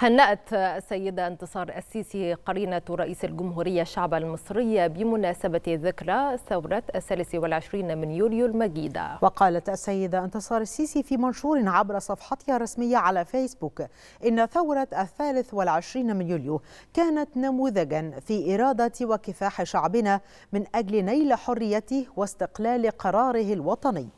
هنأت السيدة انتصار السيسي قرينة رئيس الجمهورية الشعب المصرية بمناسبة ذكرى ثورة الثالث والعشرين من يوليو المجيدة وقالت السيدة انتصار السيسي في منشور عبر صفحتها الرسمية على فيسبوك إن ثورة الثالث والعشرين من يوليو كانت نموذجا في إرادة وكفاح شعبنا من أجل نيل حريته واستقلال قراره الوطني